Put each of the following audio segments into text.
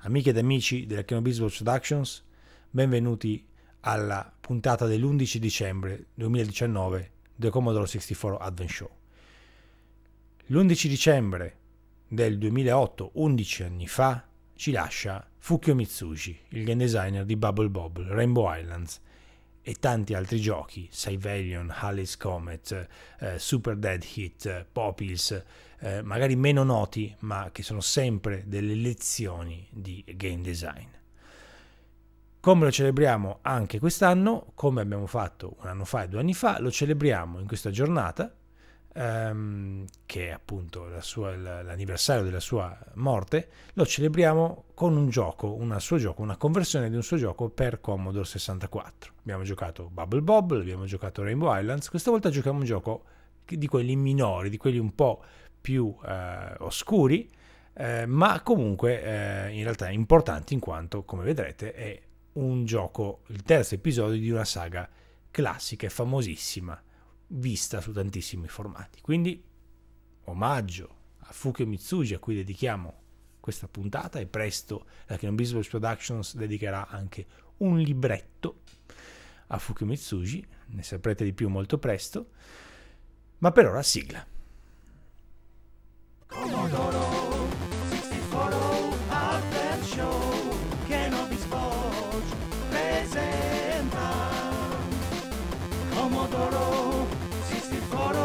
Amiche ed amici della Cannabis Productions, benvenuti alla puntata dell'11 dicembre 2019 del Commodore 64 Advent Show. L'11 dicembre del 2008, 11 anni fa, ci lascia Fukio Mitsuji, il game designer di Bubble Bobble, Rainbow Islands e tanti altri giochi, Sivelion, Halley's Comet, eh, Super Dead Hit, Poppies, eh, magari meno noti, ma che sono sempre delle lezioni di game design. Come lo celebriamo anche quest'anno, come abbiamo fatto un anno fa e due anni fa, lo celebriamo in questa giornata, ehm, che è appunto la sua, l'anniversario della sua morte, lo celebriamo con un gioco, una sua gioco, una conversione di un suo gioco per Commodore 64. Abbiamo giocato Bubble Bobble, abbiamo giocato Rainbow Islands, questa volta giochiamo un gioco di quelli minori, di quelli un po' più eh, oscuri, eh, ma comunque eh, in realtà importanti in quanto, come vedrete, è un gioco, il terzo episodio di una saga classica e famosissima, vista su tantissimi formati. Quindi, omaggio a Fukio Mitsugi, a cui dedichiamo questa puntata, e presto la Canon Business Productions dedicherà anche un libretto a Fukio Mitsugi, ne saprete di più molto presto, ma per ora sigla. Pomodoro 64 Art and Show Cannabis Forge presenta Pomodoro 64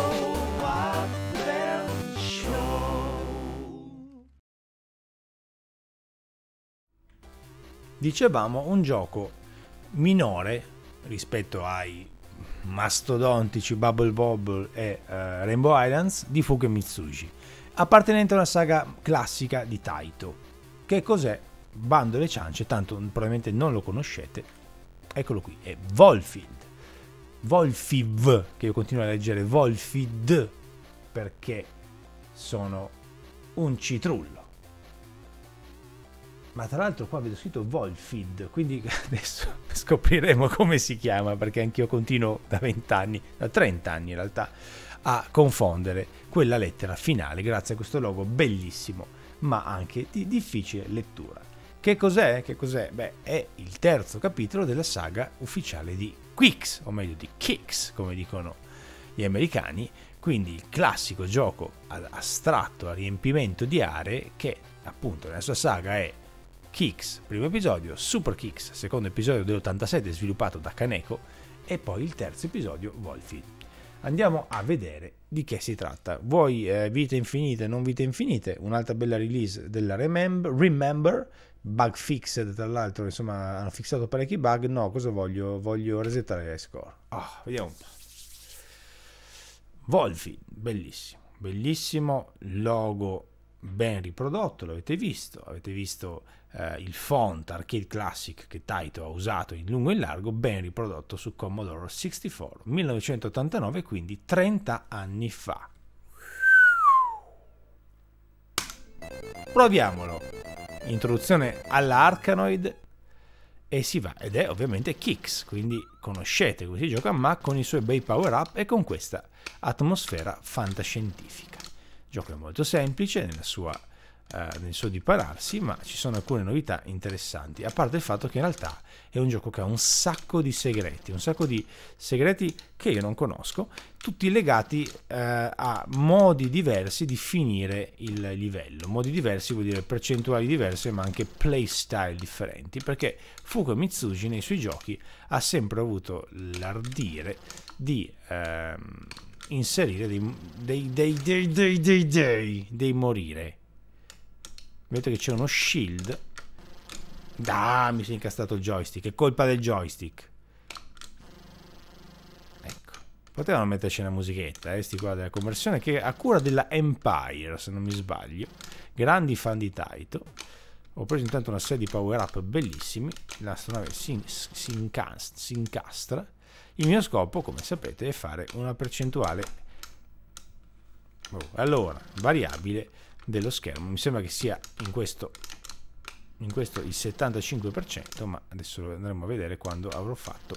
Art and Show Dicevamo un gioco minore rispetto ai mastodontici Bubble Bobble e uh, Rainbow Islands di Fuke Mitsuji appartenente a una saga classica di Taito. Che cos'è? Bando le ciance, tanto probabilmente non lo conoscete. Eccolo qui, è Volfield. Volfiv, che io continuo a leggere Volfid, perché sono un citrullo. Ma tra l'altro qua vedo scritto Volfid, quindi adesso scopriremo come si chiama, perché anch'io continuo da 20 anni, da 30 anni in realtà, a confondere quella lettera finale grazie a questo logo bellissimo ma anche di difficile lettura. Che cos'è? Che cos'è? Beh, è il terzo capitolo della saga ufficiale di Quicks, o meglio di Kicks, come dicono gli americani, quindi il classico gioco astratto a riempimento di aree che appunto nella sua saga è Kicks, primo episodio, Super Kicks, secondo episodio dell'87 sviluppato da Kaneko e poi il terzo episodio Wolfie andiamo a vedere di che si tratta. Vuoi eh, vite infinite, non vite infinite, un'altra bella release della Remember, Remember bug fixed tra l'altro, insomma hanno fissato parecchi bug, no, cosa voglio? Voglio resettare le score. Oh, vediamo un po'. Volfi, bellissimo, bellissimo logo ben riprodotto, l'avete visto, avete visto eh, il font Arcade Classic che Taito ha usato in lungo e in largo, ben riprodotto su Commodore 64, 1989, quindi 30 anni fa. Proviamolo. Introduzione all'Arcanoid e si va ed è ovviamente Kicks, quindi conoscete come si gioca ma con i suoi bei power up e con questa atmosfera fantascientifica. Il gioco è molto semplice sua, eh, nel suo dipararsi, ma ci sono alcune novità interessanti, a parte il fatto che in realtà è un gioco che ha un sacco di segreti, un sacco di segreti che io non conosco, tutti legati eh, a modi diversi di finire il livello. Modi diversi vuol dire percentuali diverse, ma anche playstyle differenti, perché Fuku Mitsuji nei suoi giochi ha sempre avuto l'ardire di... Ehm, inserire dei, dei, dei, dei, dei, dei, dei, dei morire. Vedete che c'è uno shield. Ah, mi si è incastrato il joystick. È colpa del joystick. Ecco. Potevano metterci una musichetta, eh, sti qua della conversione, che è a cura della Empire, se non mi sbaglio. Grandi fan di Taito. Ho preso intanto una serie di power-up bellissimi. L'astronave si, si, incast si incastra. Il mio scopo, come sapete, è fare una percentuale boh, allora, variabile dello schermo. Mi sembra che sia in questo, in questo il 75%, ma adesso lo andremo a vedere quando avrò fatto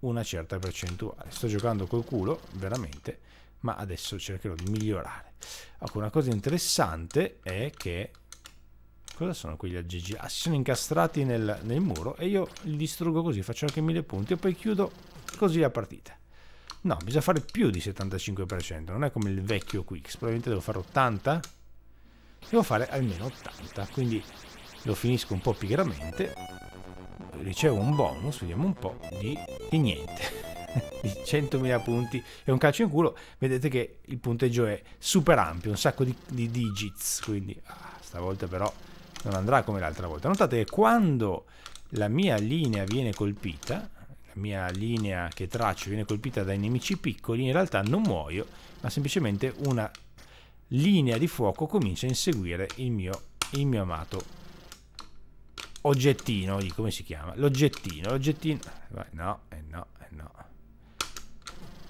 una certa percentuale. Sto giocando col culo, veramente, ma adesso cercherò di migliorare. Ecco, una cosa interessante è che... Cosa sono quegli aggeggi? Ah, si sono incastrati nel, nel muro e io li distruggo così, faccio anche mille punti e poi chiudo così la partita. No, bisogna fare più di 75%, non è come il vecchio Quicks, probabilmente devo fare 80, devo fare almeno 80, quindi lo finisco un po' pigramente, ricevo un bonus, vediamo un po', di, di niente, di 100.000 punti e un calcio in culo, vedete che il punteggio è super ampio, un sacco di, di digits, quindi ah, stavolta però non andrà come l'altra volta. Notate che quando la mia linea viene colpita, la mia linea che traccio viene colpita dai nemici piccoli, in realtà non muoio, ma semplicemente una linea di fuoco comincia a inseguire il mio, il mio amato oggettino, lì, come si chiama? L'oggettino, l'oggettino... Eh, no, eh no, eh, no.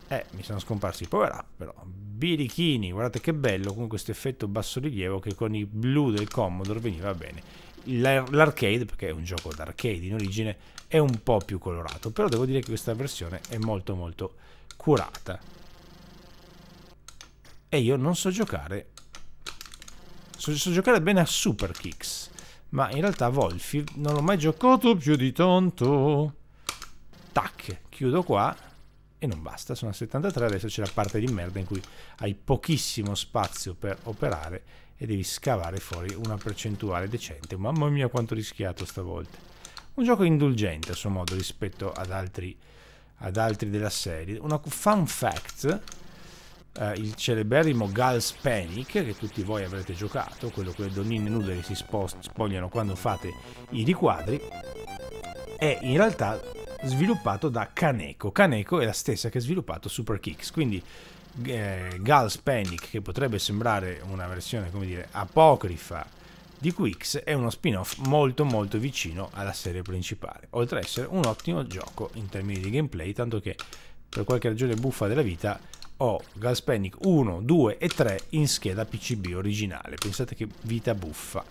Eh, mi sono scomparsi i power-up, però. Birichini, guardate che bello, con questo effetto bassorilievo che con i blu del Commodore veniva bene l'arcade, perché è un gioco d'arcade in origine, è un po' più colorato, però devo dire che questa versione è molto molto curata. E io non so giocare, so, so giocare bene a Super Kicks, ma in realtà Wolfi non l'ho mai giocato più di tanto. Tac, chiudo qua e non basta, sono a 73, adesso c'è la parte di merda in cui hai pochissimo spazio per operare e devi scavare fuori una percentuale decente. Mamma mia quanto rischiato stavolta. Un gioco indulgente a suo modo rispetto ad altri, ad altri della serie. Una fun fact, eh, il celeberrimo Gals Panic, che tutti voi avrete giocato, quello con le donnine nude che si spogliano quando fate i riquadri, è in realtà sviluppato da Kaneko. Kaneko è la stessa che ha sviluppato Super Kicks, quindi eh, Gals Panic, che potrebbe sembrare una versione, come dire, apocrifa di Quix, è uno spin-off molto molto vicino alla serie principale, oltre ad essere un ottimo gioco in termini di gameplay, tanto che per qualche ragione buffa della vita ho Gals Panic 1, 2 e 3 in scheda PCB originale, pensate che vita buffa.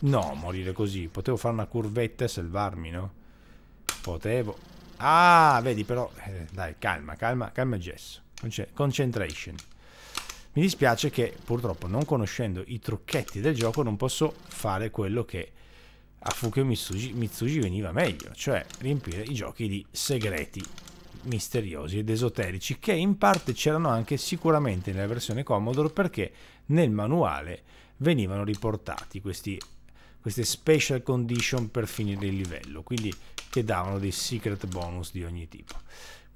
No, morire così, potevo fare una curvetta e salvarmi, no? Potevo. Ah, vedi però, eh, dai, calma, calma, calma Gesso. Cioè, concentration. Mi dispiace che purtroppo non conoscendo i trucchetti del gioco non posso fare quello che a Fukio Mitsuji, Mitsuji veniva meglio, cioè riempire i giochi di segreti misteriosi ed esoterici che in parte c'erano anche sicuramente nella versione Commodore perché nel manuale venivano riportati questi, queste special condition per finire il livello, quindi che davano dei secret bonus di ogni tipo.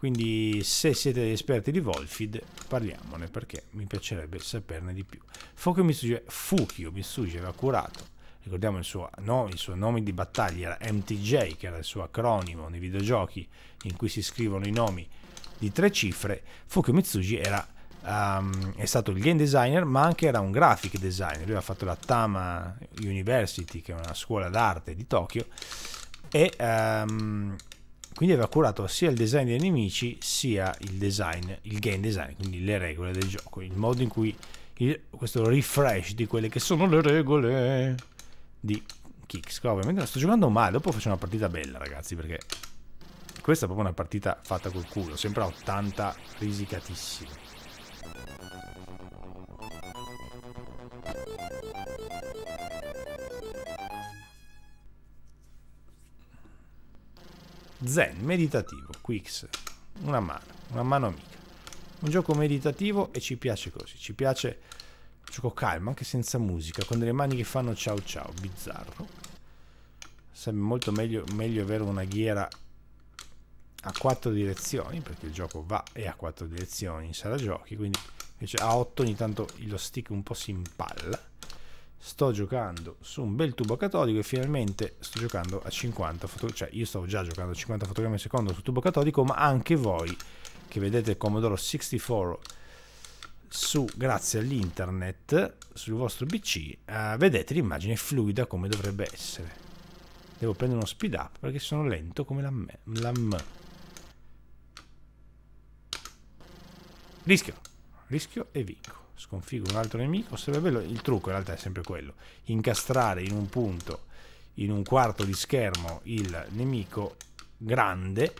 Quindi se siete esperti di Volfid parliamone perché mi piacerebbe saperne di più. Fukio Mitsuge, Fukio Mitsuge aveva curato, ricordiamo il suo, no, il suo nome di battaglia era MTJ che era il suo acronimo nei videogiochi in cui si scrivono i nomi di tre cifre, Fukio Mitsuji era, um, è stato il game designer ma anche era un graphic designer, lui ha fatto la Tama University che è una scuola d'arte di Tokyo e um, quindi aveva curato sia il design dei nemici sia il design, il game design, quindi le regole del gioco, il modo in cui il, questo refresh di quelle che sono le regole di Kicks. ovviamente la sto giocando male, dopo faccio una partita bella ragazzi perché questa è proprio una partita fatta col culo, sempre a 80 risicatissimo. Zen, meditativo, Quix, una mano, una mano amica. Un gioco meditativo e ci piace così, ci piace gioco calmo, anche senza musica, con delle mani che fanno ciao ciao, bizzarro. Sarebbe molto meglio, meglio avere una ghiera a quattro direzioni, perché il gioco va e a quattro direzioni in sala giochi, quindi invece a 8 ogni tanto lo stick un po' si impalla sto giocando su un bel tubo catodico e finalmente sto giocando a 50 fotogrammi, cioè io stavo già giocando a 50 fotogrammi al secondo sul tubo catodico, ma anche voi che vedete il Commodore 64 su, grazie all'internet sul vostro PC, eh, vedete l'immagine fluida come dovrebbe essere. Devo prendere uno speed up perché sono lento come la, me, la M. Rischio, rischio e vinco sconfigo un altro nemico, il trucco in realtà è sempre quello, incastrare in un punto, in un quarto di schermo il nemico grande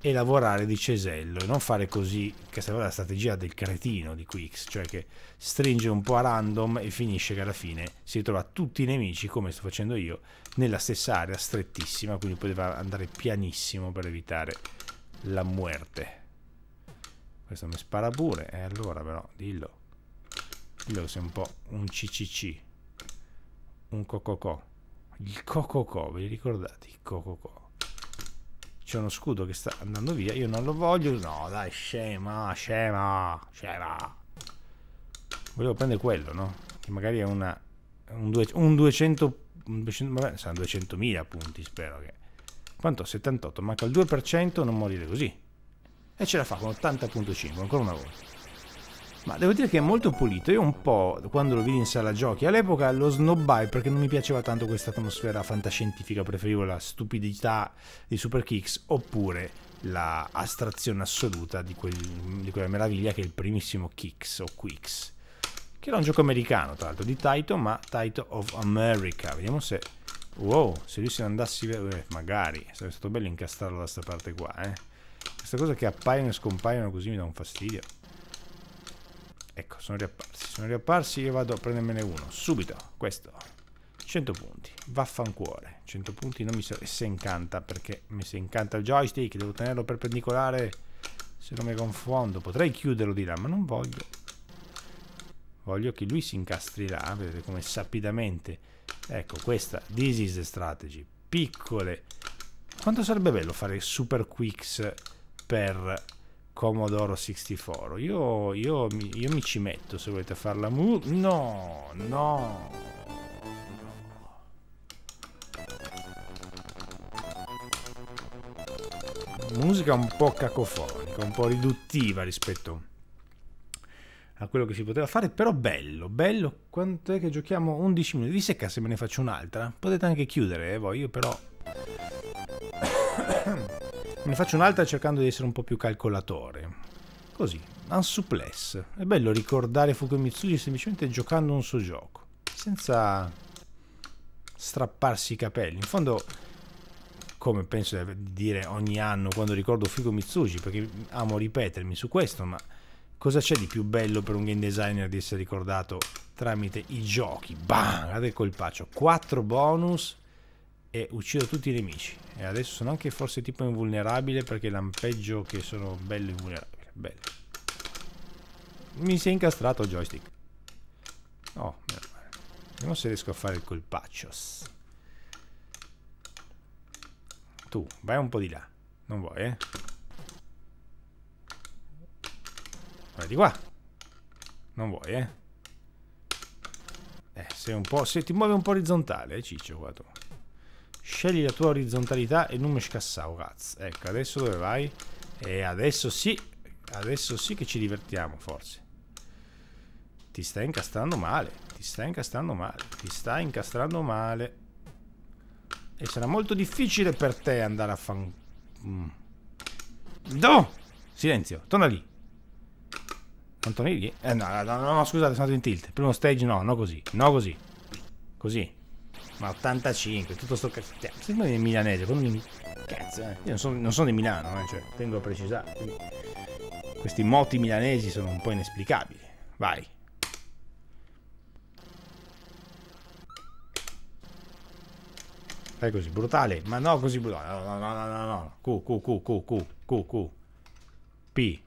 e lavorare di cesello e non fare così che sarebbe la strategia del cretino di Quix, cioè che stringe un po' a random e finisce che alla fine si ritrova tutti i nemici, come sto facendo io, nella stessa area strettissima, quindi poteva andare pianissimo per evitare la muerte. Questo mi spara pure, e eh, allora però, dillo. Quello sei un po' un CCC. Un cococò. Il cococò, ve li ricordate? Il cococò. C'è uno scudo che sta andando via. Io non lo voglio. No, dai, scema, scema, scema. Volevo prendere quello, no? Che magari è una... Un, due, un 200... Un 200 vabbè, saranno 200.000 punti, spero che... Quanto? 78. Manca il 2%, non morire così. E ce la fa con 80.5, ancora una volta ma devo dire che è molto pulito. Io un po', quando lo vidi in sala giochi, all'epoca lo snobbai perché non mi piaceva tanto questa atmosfera fantascientifica, preferivo la stupidità di Super Kicks oppure la astrazione assoluta di, quel, di quella meraviglia che è il primissimo Kicks o Quicks, che era un gioco americano tra l'altro, di Taito, ma Taito of America. Vediamo se... Wow, se lui se ne andassi... Eh, magari, sarebbe stato bello incastrarlo da questa parte qua, eh. Questa cosa che appaiono e scompaiono così mi dà un fastidio. Ecco, sono riapparsi. Sono riapparsi io vado a prendermene uno. Subito, questo. 100 punti. Vaffancuore. 100 punti non mi so se incanta perché mi si incanta il joystick. Devo tenerlo perpendicolare se non mi confondo. Potrei chiuderlo di là, ma non voglio. Voglio che lui si incastri là. Vedete come sapidamente. Ecco, questa. This is the strategy. Piccole. Quanto sarebbe bello fare super quicks per Commodore 64. Io, io, io, mi ci metto se volete farla. Mu no, no. Musica un po' cacofonica, un po' riduttiva rispetto a quello che si poteva fare, però bello, bello. Quanto è che giochiamo 11 minuti? Vi secca se me ne faccio un'altra? Potete anche chiudere eh, voi, io però... Ne faccio un'altra cercando di essere un po' più calcolatore. Così, un Unsuppless. È bello ricordare Mitsugi semplicemente giocando un suo gioco. Senza strapparsi i capelli. In fondo, come penso di dire ogni anno quando ricordo Mitsugi, perché amo ripetermi su questo, ma cosa c'è di più bello per un game designer di essere ricordato tramite i giochi? Bam! Guardate il colpaccio. 4 bonus e uccido tutti i nemici. E adesso sono anche forse tipo invulnerabile perché lampeggio che sono bello invulnerabile. Bello. Mi si è incastrato il joystick. Oh, meno male. Vediamo se riesco a fare il colpaccio Tu, vai un po' di là. Non vuoi, eh? Vai di qua. Non vuoi, eh? Eh, sei un po'... Se ti muovi un po' orizzontale, eh, ciccio, qua tu. Scegli la tua orizzontalità e non mi scassavo, cazzo. Ecco, adesso dove vai? E adesso sì, adesso sì che ci divertiamo, forse. Ti stai incastrando male, ti stai incastrando male, ti stai incastrando male. E sarà molto difficile per te andare a fan... Mm. No! Silenzio, torna lì. Antonelli? Eh no, no, no, no scusate, sono stato in tilt. Primo stage no, no così, no così. Così. Ma 85, tutto sto cazzo. Cioè, Sembra in milanese, quello mi. Cazzo, eh. Io non sono, non sono di Milano, eh, cioè, tengo a precisare. Quindi... Questi moti milanesi sono un po' inesplicabili. Vai. Fai così, brutale. Ma no, così brutale. No, no, no, no, no. Q, Q, Q, Q, Q, Q, Q. P.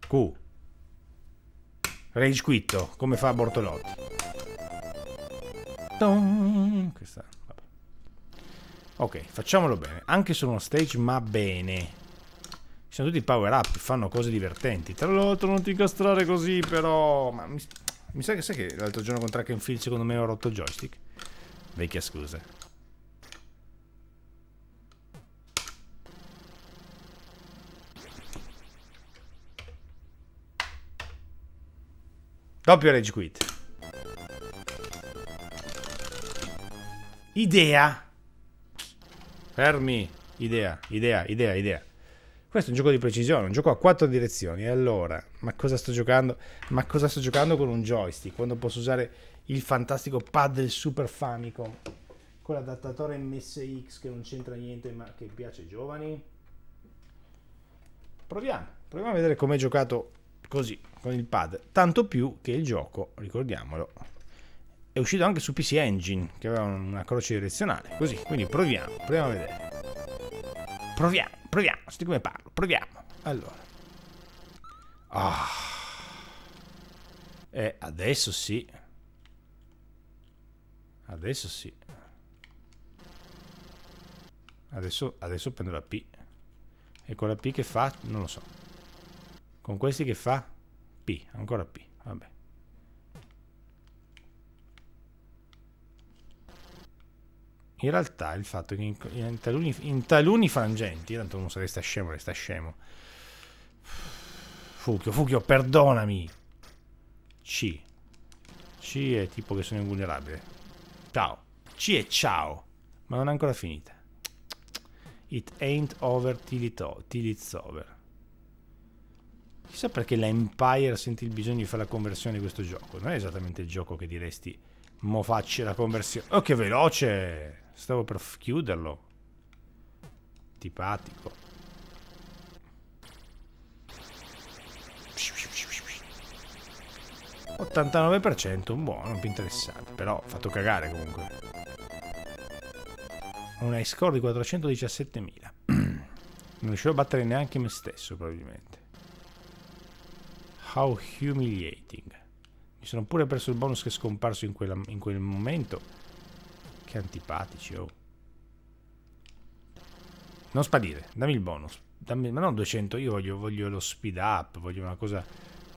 Q. Rage quitto, come fa Bortolotti. Questa, ok, facciamolo bene. Anche su uno stage, ma bene. Ci sono tutti i power up, fanno cose divertenti. Tra l'altro non ti incastrare così, però... Ma mi, mi sa che sai che l'altro giorno con Track and Field secondo me ho rotto il joystick. Vecchia scusa. Doppio rage quit. Idea. Fermi. Idea, idea, idea, idea. Questo è un gioco di precisione, un gioco a quattro direzioni. E allora, ma cosa sto giocando? Ma cosa sto giocando con un joystick? Quando posso usare il fantastico pad del Super Famicom? Con l'adattatore MSX che non c'entra niente ma che piace ai giovani? Proviamo, proviamo a vedere com'è giocato così, con il pad. Tanto più che il gioco, ricordiamolo, è uscito anche su PC Engine, che aveva una croce direzionale, così, quindi proviamo, proviamo a vedere. Proviamo, proviamo, senti come parlo, proviamo. Allora. Ah. E eh, adesso sì. Adesso sì. Adesso, adesso prendo la P. E con la P che fa? Non lo so. Con questi che fa? P, ancora P, vabbè. in realtà il fatto che in, in, taluni, in taluni, frangenti, tanto uno sarei sta scemo, resta scemo. Fucchio, Fucchio, perdonami. C. C è tipo che sono invulnerabile. Ciao. C è ciao. Ma non è ancora finita. It ain't over till, it till it's over. Chissà perché l'Empire sente il bisogno di fare la conversione di questo gioco. Non è esattamente il gioco che diresti, mo facci la conversione. Oh, che veloce! Stavo per chiuderlo. Tipatico. Pshu, 89% buono, più interessante però fatto cagare comunque un high score di 417.000 non riuscivo a battere neanche me stesso probabilmente how humiliating mi sono pure perso il bonus che è scomparso in, quella, in quel momento che antipatici, oh. Non sparire, dammi il bonus. Dammi, ma non 200, io voglio, voglio lo speed up, voglio una cosa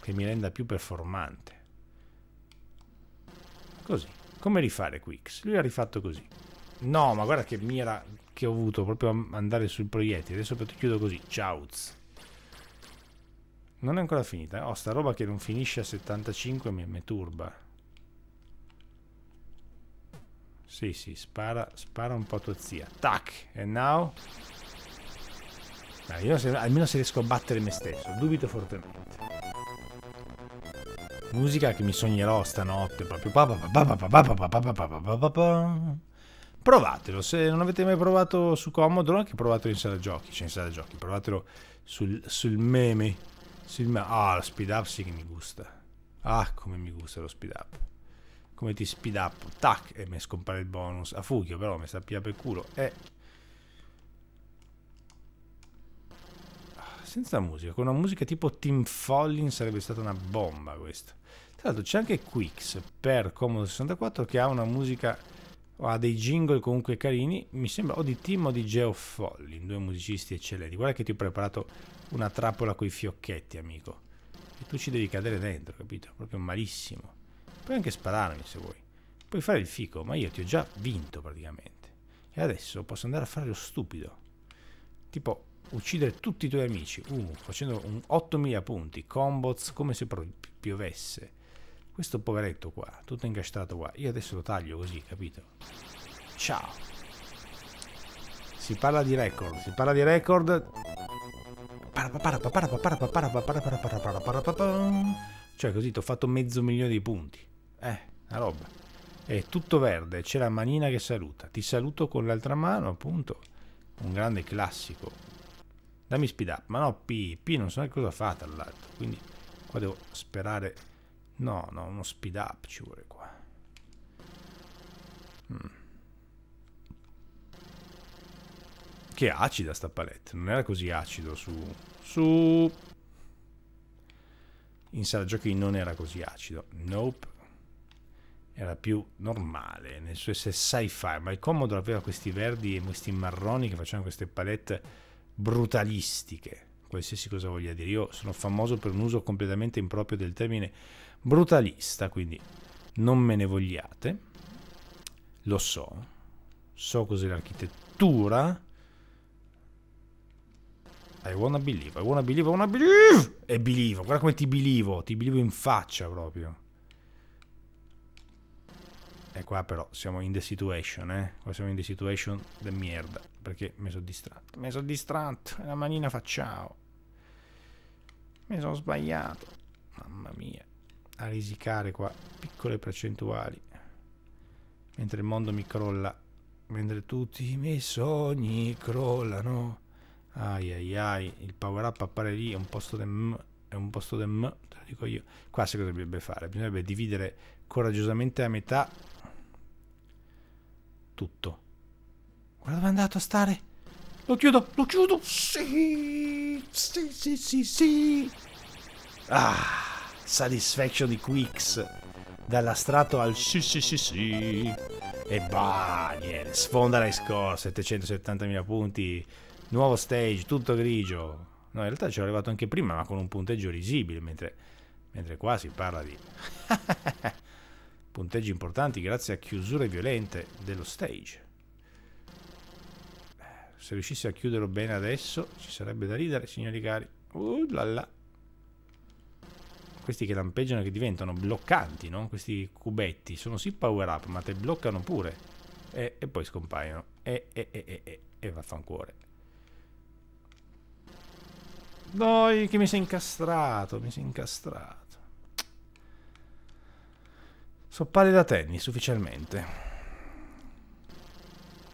che mi renda più performante. Così. Come rifare Quicks? Lui ha rifatto così. No, ma guarda che mira che ho avuto proprio andare sul proiettile. Adesso chiudo così. Ciao. Non è ancora finita. Eh. oh, sta roba che non finisce a 75 mi, mi turba. Sì, sì, spara, spara un po' tua zia. Tac, e now? Dai, se, almeno se riesco a battere me stesso, dubito fortemente. Musica che mi sognerò stanotte, proprio... Provatelo, se non avete mai provato su Commodore, anche provatelo in sala giochi, cioè in sala giochi, provatelo sul, sul meme. Sul me ah, lo speed up sì che mi gusta. Ah, come mi gusta lo speed up come ti speed up, tac, e mi scompare il bonus. A Fugio però mi sta pia per culo. E... Senza musica, con una musica tipo Team Follin sarebbe stata una bomba questa. Tra l'altro c'è anche Quicks per Commodore 64 che ha una musica, ha dei jingle comunque carini, mi sembra o di Team o di Geo Follin, due musicisti eccellenti. Guarda che ti ho preparato una trappola coi fiocchetti, amico. E tu ci devi cadere dentro, capito? Proprio malissimo. Puoi anche spararmi se vuoi. Puoi fare il fico, ma io ti ho già vinto praticamente. E adesso posso andare a fare lo stupido. Tipo, uccidere tutti i tuoi amici. Uh, facendo 8000 punti. Combots come se piovesse. Questo poveretto qua, tutto incastrato qua. Io adesso lo taglio così, capito? Ciao. Si parla di record, si parla di record. Cioè così ti ho fatto mezzo milione di punti. Una roba. È tutto verde, c'è la manina che saluta. Ti saluto con l'altra mano, appunto. Un grande classico. Dammi speed up. Ma no, P. P non so neanche cosa fa, tra l'altro. Quindi qua devo sperare... No, no, uno speed up ci vuole qua. Mm. Che acida sta palette. Non era così acido su... Su... In sala giochi non era così acido. Nope era più normale, nel suo essere sci-fi, ma il Commodore aveva questi verdi e questi marroni che facevano queste palette brutalistiche, qualsiasi cosa voglia dire. Io sono famoso per un uso completamente improprio del termine brutalista, quindi non me ne vogliate, lo so, so cos'è l'architettura. I wanna believe, I wanna believe, I wanna believe! E believe, guarda come ti bilivo, ti bilivo in faccia proprio. E qua però siamo in the situation, eh. Qua siamo in the situation de merda. Perché mi sono distratto. Mi sono distratto. La manina facciamo. Mi sono sbagliato. Mamma mia. A risicare qua piccole percentuali. Mentre il mondo mi crolla. Mentre tutti i miei sogni crollano. Ai ai ai. Il power up appare lì. È un posto del M. È un posto del M. Te lo dico io. Qua se cosa bisognerebbe fare? Bisognerebbe dividere coraggiosamente a metà tutto. Guarda dove è andato a stare. Lo chiudo, lo chiudo. Sì, sì, sì, sì, sì. Ah, satisfaction di Quicks. Dall'astrato al sì, sì, sì, sì. E bah, sfonda la score, 770.000 punti. Nuovo stage, tutto grigio. No, in realtà ci ero arrivato anche prima, ma con un punteggio risibile, mentre, mentre qua si parla di... punteggi importanti grazie a chiusure violente dello stage. Eh, se riuscissi a chiuderlo bene adesso ci sarebbe da ridere, signori cari. Uh, là là. Questi che lampeggiano che diventano bloccanti, no? Questi cubetti sono sì power up, ma te bloccano pure. E, e poi scompaiono. E, e, e, e, e, e vaffancuore. Dai, che mi sei incastrato, mi sei incastrato. So da tennis ufficialmente.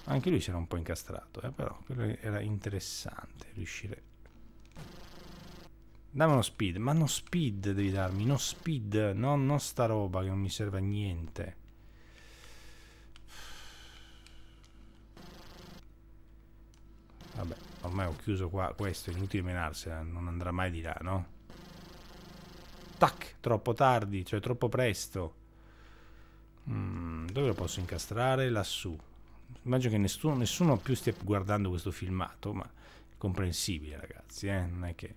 Anche lui si era un po' incastrato, eh, però era interessante riuscire. Dammi uno speed, ma non speed devi darmi, non speed, no, non sta roba che non mi serve a niente. Vabbè, ormai ho chiuso qua questo, è inutile menarsela, non andrà mai di là, no? Tac, troppo tardi, cioè troppo presto. Mm, dove lo posso incastrare? Lassù. Immagino che nessuno, nessuno più stia guardando questo filmato, ma è comprensibile ragazzi, eh? non è che...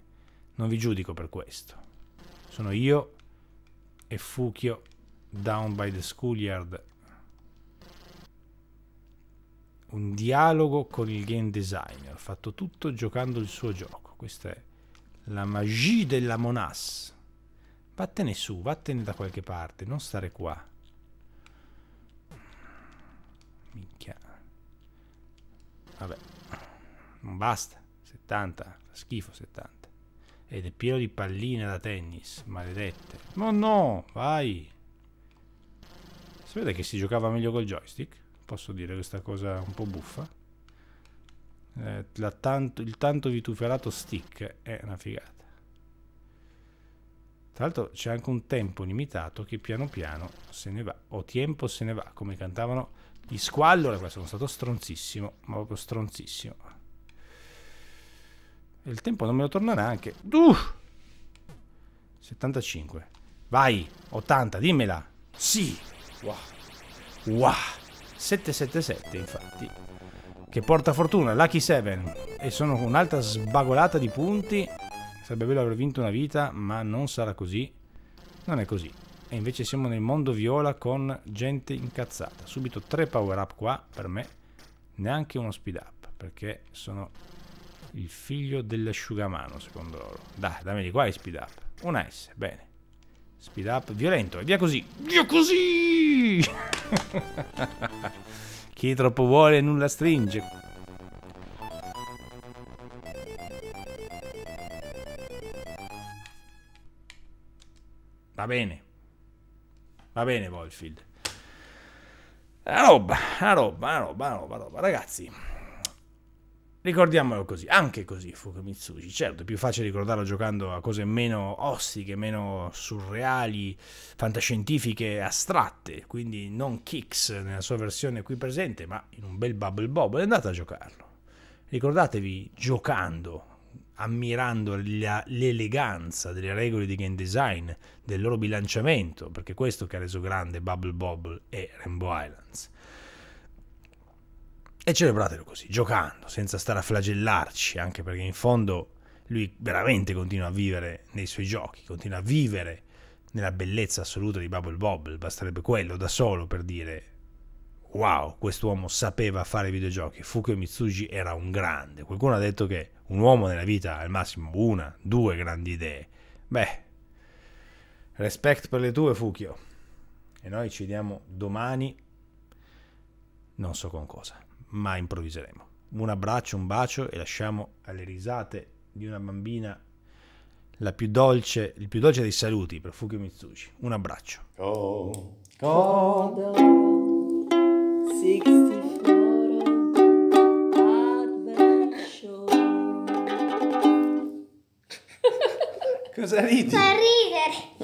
Non vi giudico per questo. Sono io e Fukio Down by the Schoolyard. Un dialogo con il game designer. Fatto tutto giocando il suo gioco. Questa è la magie della monas. Vattene su, vattene da qualche parte, non stare qua. Minchia. Vabbè. Non basta. 70. Schifo 70. Ed è pieno di palline da tennis. Maledette. Ma no, vai. Sapete che si giocava meglio col joystick? Posso dire questa cosa un po' buffa? Eh, tanto, il tanto vituperato stick è una figata. Tra l'altro c'è anche un tempo limitato che piano piano se ne va, o tempo se ne va, come cantavano gli squallore, qua sono stato stronzissimo, ma proprio stronzissimo. E il tempo non me lo torna neanche. Uff! 75. Vai, 80, dimmela. Sì. Wow. Wow. 777, infatti. Che porta fortuna, Lucky 7. E sono un'altra sbagolata di punti. Sarebbe bello aver vinto una vita, ma non sarà così. Non è così e invece siamo nel mondo viola con gente incazzata. Subito tre power up qua, per me, neanche uno speed up, perché sono il figlio dell'asciugamano, secondo loro. Dai, dammi qua i speed up. Un S, bene. Speed up violento, e via così. Via così! Chi troppo vuole nulla stringe. Va bene. Va bene, Volfield. La roba, la roba, la roba, la roba, roba. Ragazzi, ricordiamolo così. Anche così Fukamitsuji. Certo, è più facile ricordarlo giocando a cose meno ostiche, meno surreali, fantascientifiche, astratte. Quindi non Kicks nella sua versione qui presente, ma in un bel Bubble Bob. Andate a giocarlo. Ricordatevi, giocando ammirando l'eleganza delle regole di game design, del loro bilanciamento, perché è questo che ha reso grande Bubble Bobble e Rainbow Islands. E celebratelo così, giocando, senza stare a flagellarci, anche perché in fondo lui veramente continua a vivere nei suoi giochi, continua a vivere nella bellezza assoluta di Bubble Bobble, basterebbe quello da solo per dire wow, quest'uomo sapeva fare videogiochi, Fukio Mitsuji era un grande. Qualcuno ha detto che un uomo nella vita ha al massimo una, due grandi idee. Beh, respect per le tue Fukio. E noi ci vediamo domani, non so con cosa, ma improvviseremo. Un abbraccio, un bacio e lasciamo alle risate di una bambina più dolce, il più dolce dei saluti per Fukio Mitsuji. Un abbraccio. Oh. Oh. Cosa ridi? Fa ridere.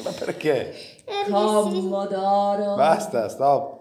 Ma perché? Eh, Comodoro. Basta, stop.